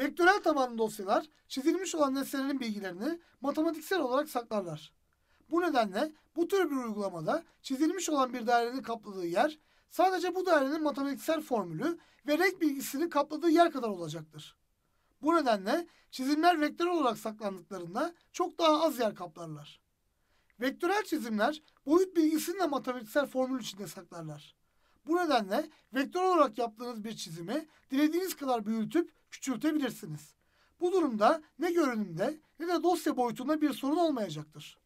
Vektörel tabanlı dosyalar çizilmiş olan nesnelerin bilgilerini matematiksel olarak saklarlar. Bu nedenle bu tür bir uygulamada çizilmiş olan bir dairenin kapladığı yer sadece bu dairenin matematiksel formülü ve renk bilgisini kapladığı yer kadar olacaktır. Bu nedenle çizimler vektör olarak saklandıklarında çok daha az yer kaplarlar. Vektörel çizimler boyut bilgisini de matematiksel formül içinde saklarlar. Bu nedenle vektör olarak yaptığınız bir çizimi dilediğiniz kadar büyütüp küçültebilirsiniz. Bu durumda ne görünümde ne de dosya boyutunda bir sorun olmayacaktır.